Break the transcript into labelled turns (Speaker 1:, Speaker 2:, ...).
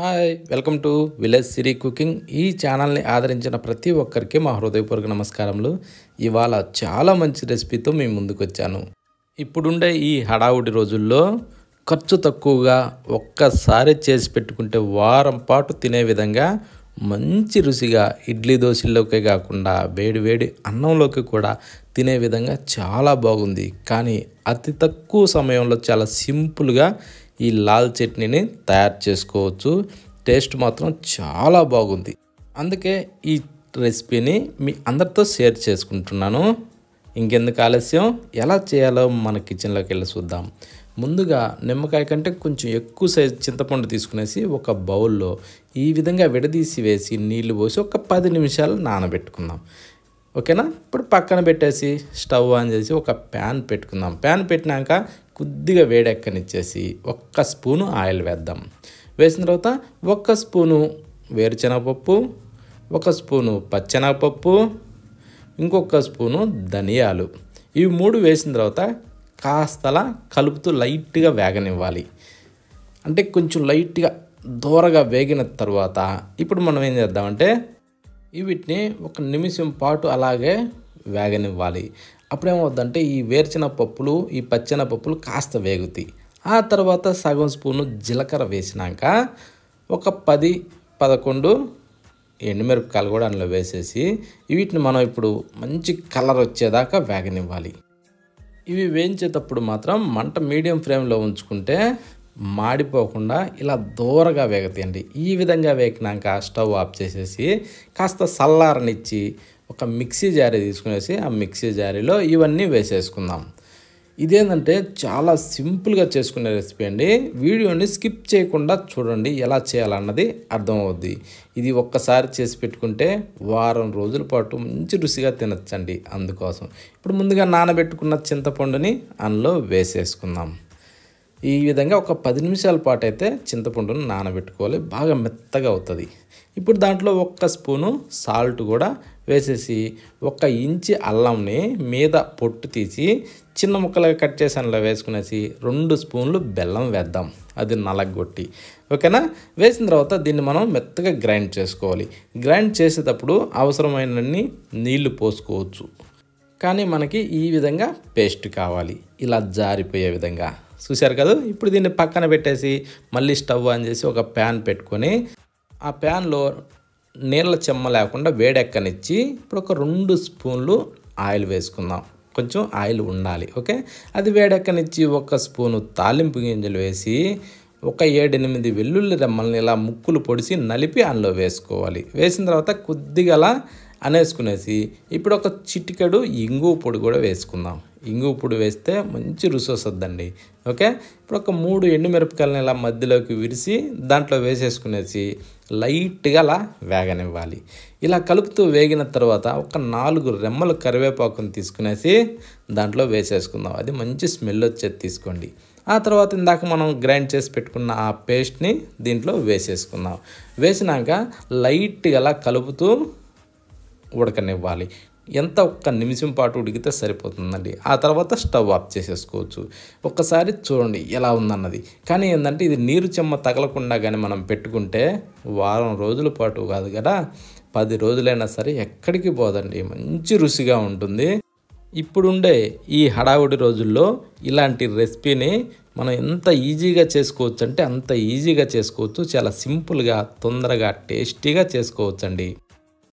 Speaker 1: hi welcome to village Siri cooking ఈ ఛానల్ని ఆదరించిన ప్రతి ఒక్కరికి మా హృదయపూర్వక నమస్కారములు ఇవాళ చాలా మంచి రెసిపీతో మేము ముందుకు వచ్చాను ఇప్పుడుండే ఈ హడావుడి రోజుల్లో ఖర్చు తక్కువగా ఒక్కసారి చేసి పెట్టుకుంటే వారం పాటు తినే విధంగా మంచి రుచిగా ఇడ్లీ దోశల్లోకే కాకుండా వేడి వేడి అన్నంలోకి కూడా తినే విధంగా చాలా బాగుంది కానీ అతి తక్కువ సమయంలో చాలా సింపుల్గా ఈ లాల్ చట్నీని తయారు చేసుకోవచ్చు టేస్ట్ మాత్రం చాలా బాగుంది అందుకే ఈ రెసిపీని మీ అందరితో షేర్ చేసుకుంటున్నాను ఇంకెందుకు ఆలస్యం ఎలా చేయాలో మన కిచెన్లోకి వెళ్ళి చూద్దాం ముందుగా నిమ్మకాయ కంటే కొంచెం ఎక్కువ సైజ్ చింతపండు తీసుకునేసి ఒక బౌల్లో ఈ విధంగా విడదీసి వేసి నీళ్లు పోసి ఒక పది నిమిషాలు నానబెట్టుకుందాం ఓకేనా ఇప్పుడు పక్కన పెట్టేసి స్టవ్ ఆన్ చేసి ఒక ప్యాన్ పెట్టుకుందాం ప్యాన్ పెట్టినాక కొద్దిగా వేడెక్కనిచ్చేసి ఒక్క స్పూను ఆయిల్ వేద్దాం వేసిన తర్వాత ఒక్క స్పూను వేరుశనగపప్పు ఒక స్పూను పచ్చెనగపప్పు ఇంకొక స్పూను ధనియాలు ఇవి మూడు వేసిన తర్వాత కాస్తలా కలుపుతూ లైట్గా వేగనివ్వాలి అంటే కొంచెం లైట్గా దూరగా వేగిన తర్వాత ఇప్పుడు మనం ఏం చేద్దామంటే వీటిని ఒక నిమిషం పాటు అలాగే వేగనివ్వాలి అప్పుడేమవుద్దంటే ఈ వేర్చిన పప్పులు ఈ పచ్చిన పప్పులు కాస్త వేగుతాయి ఆ తర్వాత సగం స్పూను జీలకర్ర వేసినాక ఒక పది పదకొండు ఎండుమిరపకాయలు కూడా అందులో వేసేసి వీటిని మనం ఇప్పుడు మంచి కలర్ వచ్చేదాకా వేగనివ్వాలి ఇవి వేయించేటప్పుడు మాత్రం మంట మీడియం ఫ్లేమ్లో ఉంచుకుంటే మాడిపోకుండా ఇలా దూరగా వేగతాయండి ఈ విధంగా వేగినాక స్టవ్ ఆఫ్ చేసేసి కాస్త సల్లారనిచ్చి ఒక మిక్సీ జారీ తీసుకునేసి ఆ మిక్సీ జారీలో ఇవన్నీ వేసేసుకుందాం ఇదేంటంటే చాలా సింపుల్గా చేసుకునే రెసిపీ అండి వీడియోని స్కిప్ చేయకుండా చూడండి ఎలా చేయాలన్నది అర్థమవుద్ది ఇది ఒక్కసారి చేసి పెట్టుకుంటే వారం రోజుల పాటు మంచి రుచిగా తినచ్చండి అందుకోసం ఇప్పుడు ముందుగా నానబెట్టుకున్న చింతపండుని అందులో వేసేసుకుందాం ఈ విధంగా ఒక పది నిమిషాల పాటు అయితే చింతపండును నానబెట్టుకోవాలి బాగా మెత్తగా అవుతుంది ఇప్పుడు దాంట్లో ఒక్క స్పూను సాల్ట్ కూడా వేసేసి ఒక ఇంచి అల్లంని మీద పొట్టు తీసి చిన్న ముక్కలుగా కట్ చేసి అందులో వేసుకునేసి రెండు స్పూన్లు బెల్లం వేద్దాం అది నలగొట్టి ఓకేనా వేసిన తర్వాత దీన్ని మనం మెత్తగా గ్రైండ్ చేసుకోవాలి గ్రైండ్ చేసేటప్పుడు అవసరమైనన్ని నీళ్లు పోసుకోవచ్చు కానీ మనకి ఈ విధంగా పేస్ట్ కావాలి ఇలా జారిపోయే విధంగా చూశారు కదా ఇప్పుడు దీన్ని పక్కన పెట్టేసి మళ్ళీ స్టవ్ ఆన్ చేసి ఒక ప్యాన్ పెట్టుకొని ఆ ప్యాన్లో నీళ్ళ చెమ్మ లేకుండా వేడెక్కనిచ్చి ఇప్పుడు ఒక రెండు స్పూన్లు ఆయిల్ వేసుకుందాం కొంచెం ఆయిల్ ఉండాలి ఓకే అది వేడెక్కనిచ్చి ఒక స్పూను తాలింపు గింజలు వేసి ఒక ఏడెనిమిది వెల్లుల్లి రెమ్మల్ని ఇలా ముక్కులు పొడిసి నలిపి అందులో వేసుకోవాలి వేసిన తర్వాత కొద్దిగా అనేసుకునేసి ఇప్పుడు ఒక చిటికెడు ఇంగు పొడి కూడా వేసుకుందాం ఇంగు పొడి వేస్తే మంచి రుచి వస్తుందండి ఓకే ఇప్పుడు ఒక మూడు ఎండుమిరపకాయలను ఇలా మధ్యలోకి విరిసి దాంట్లో వేసేసుకునేసి లైట్గా అలా వేగనివ్వాలి ఇలా కలుపుతూ వేగిన తర్వాత ఒక నాలుగు రెమ్మలు కరివేపాకును తీసుకునేసి దాంట్లో వేసేసుకుందాం అది మంచి స్మెల్ వచ్చేది తీసుకోండి ఆ తర్వాత ఇందాక మనం గ్రైండ్ చేసి పెట్టుకున్న ఆ పేస్ట్ని దీంట్లో వేసేసుకుందాం వేసినాక లైట్గా అలా కలుపుతూ ఉడకనివ్వాలి ఎంత ఒక్క నిమిషం పాటు ఉడికితే సరిపోతుందండి ఆ తర్వాత స్టవ్ ఆఫ్ చేసేసుకోవచ్చు ఒక్కసారి చూడండి ఎలా ఉందన్నది కానీ ఏంటంటే ఇది నీరు చెమ్మ తగలకుండా కానీ మనం పెట్టుకుంటే వారం రోజుల పాటు కాదు కదా పది రోజులైనా సరే ఎక్కడికి పోదండి మంచి రుచిగా ఉంటుంది ఇప్పుడుండే ఈ హడావుడి రోజుల్లో ఇలాంటి రెసిపీని మనం ఎంత ఈజీగా చేసుకోవచ్చు అంటే అంత ఈజీగా చేసుకోవచ్చు చాలా సింపుల్గా తొందరగా టేస్టీగా చేసుకోవచ్చండి